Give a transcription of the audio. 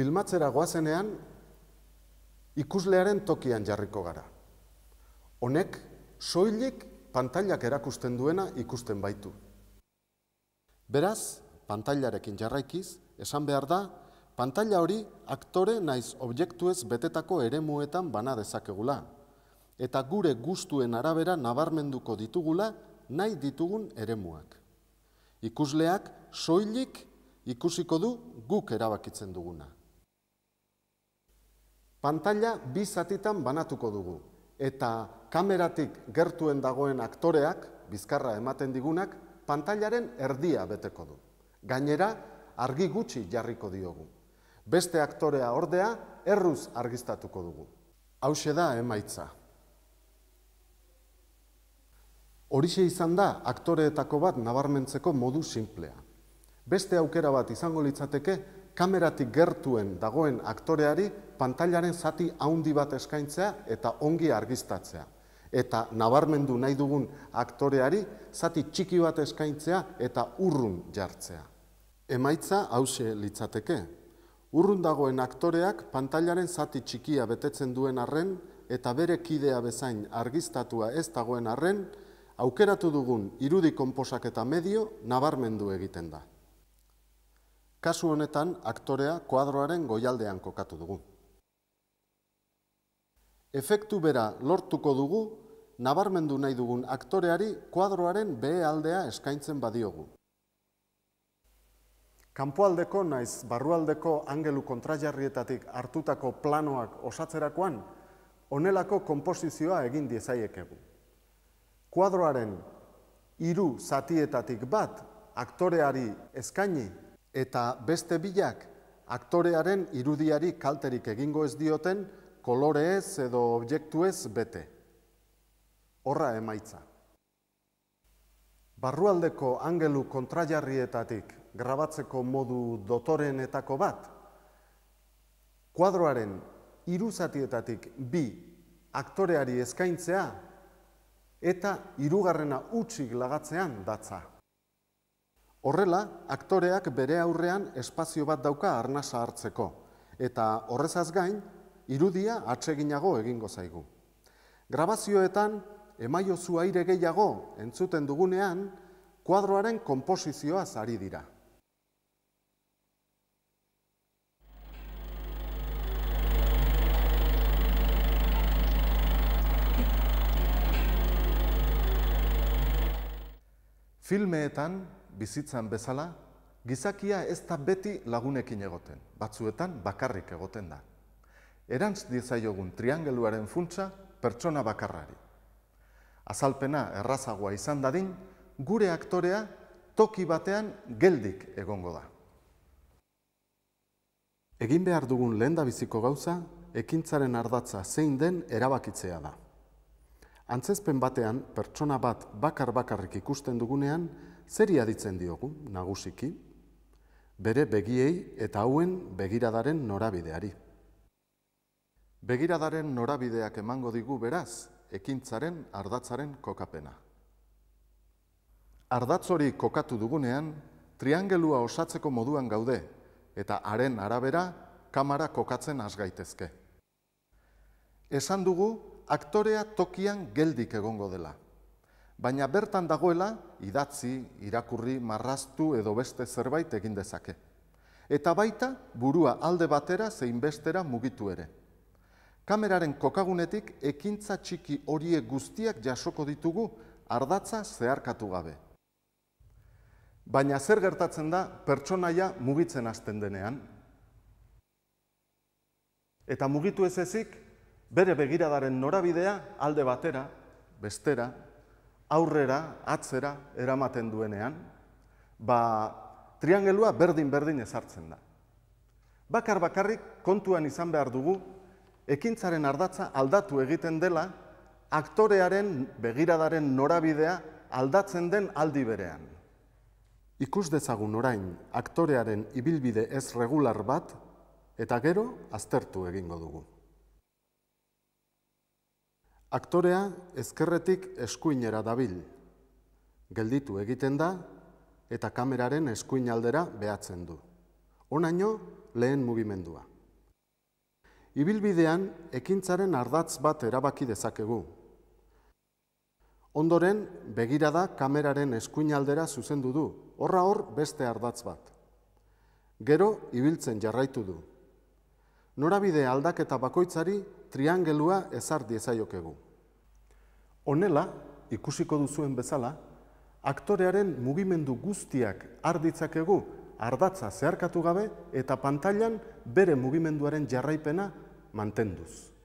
filmatzera goazenean ikuslearen tokian jarriko gara. Honek, soilik pantailak erakusten duena ikusten baitu. Beraz, pantailarekin jarraikiz, esan behar da, pantaila hori aktore naiz objektuez betetako eremuetan bana dezakegula, eta gure guztuen arabera nabarmenduko ditugula nahi ditugun eremuak. Ikusleak soilik ikusiko du guk erabakitzen duguna. Pantalla bi zatitan banatuko dugu. Eta kameratik gertuen dagoen aktoreak, bizkarra ematen digunak, pantallaren erdia beteko du. Gainera, argi gutxi jarriko diogu. Beste aktorea ordea, erruz argistatuko dugu. Hau da emaitza. Horixe izan da, aktoreetako bat nabarmentzeko modu simplea. Beste aukera bat izango litzateke, kameratik gertuen dagoen aktoreari pantailaren zati haundi bat eskaintzea eta ongi argistatzea, Eta nabarmendu nahi dugun aktoreari zati txiki bat eskaintzea eta urrun jartzea. Emaitza hause litzateke. Urrun dagoen aktoreak pantailaren zati txikia betetzen duen arren eta bere kidea bezain argistatua ez dagoen arren, aukeratu dugun irudi konposak eta medio nabarmendu egiten da. Kasu honetan, aktorea kuadroaren goialdean kokatu dugu. Efektu bera lortuko dugu, nabarmendu nahi dugun aktoreari kuadroaren behe aldea eskaintzen badiogu. Kampoaldeko naiz barrualdeko angelu kontrajarrietatik hartutako planoak osatzerakoan, onelako kompozizioa egin diezaiekegu. Kuadroaren hiru zatietatik bat aktoreari eskaini eta beste bilak aktorearen irudiari kalterik egingo ez dioten koloreez edo objektuez bete. Horra emaitza. Barrualdeko angelu kontrajarrietatik grabatzeko modu dotorenetako bat, kuadroaren iruzatietatik bi aktoreari eskaintzea eta hirugarrena utxik lagatzean datza. Horrela, aktoreak bere aurrean espazio bat dauka arnasa hartzeko, eta horrezaz gain, irudia atseginago egingo zaigu. Grabazioetan, emaiozu aire gehiago entzuten dugunean, kuadroaren komposizioa zari dira. Filmeetan, bizitzan bezala, gizakia ez da beti lagunekin egoten, batzuetan bakarrik egoten da. Erantz dizaiogun triangeluaren funtsa pertsona bakarrari. Azalpena errazagoa izan dadin, gure aktorea toki batean geldik egongo da. Egin behar dugun lehen biziko gauza, ekintzaren ardatza zein den erabakitzea da. Antzezpen batean, pertsona bat bakar-bakarrik ikusten dugunean, Zeri aditzen diogu, nagusiki, bere begiei eta hauen begiradaren norabideari. Begiradaren norabideak emango digu beraz, ekintzaren ardatzaren kokapena. Ardatzori kokatu dugunean, triangelua osatzeko moduan gaude, eta haren arabera, kamara kokatzen azgaitezke. Esan dugu, aktorea tokian geldik egongo dela baina bertan dagoela idatzi, irakurri, marraztu edo beste zerbait egin dezake. Eta baita burua alde batera zein bestera mugitu ere. Kameraren kokagunetik ekintza txiki horiek guztiak jasoko ditugu ardatza zeharkatu gabe. Baina zer gertatzen da pertsonaia mugitzen hasten denean? Eta mugitu ez ezik, bere begiradaren norabidea alde batera, bestera, aurrera, atzera, eramaten duenean, ba, triangelua berdin-berdin ezartzen da. Bakar-bakarrik kontuan izan behar dugu, ekintzaren ardatza aldatu egiten dela, aktorearen begiradaren norabidea aldatzen den aldi berean. Ikus dezagun orain aktorearen ibilbide ez regular bat, eta gero aztertu egingo dugu. Aktorea ezkerretik eskuinera dabil. Gelditu egiten da eta kameraren eskuin aldera behatzen du. Honaino lehen mugimendua. Ibilbidean ekintzaren ardatz bat erabaki dezakegu. Ondoren begirada kameraren eskuin aldera zuzendu du. Horra hor beste ardatz bat. Gero ibiltzen jarraitu du. Norabide aldaketa bakoitzari triangelua ezar diezaiokegu. Honela, ikusiko duzuen bezala, aktorearen mugimendu guztiak arditzakegu ardatza zeharkatu gabe eta pantailan bere mugimenduaren jarraipena mantenduz.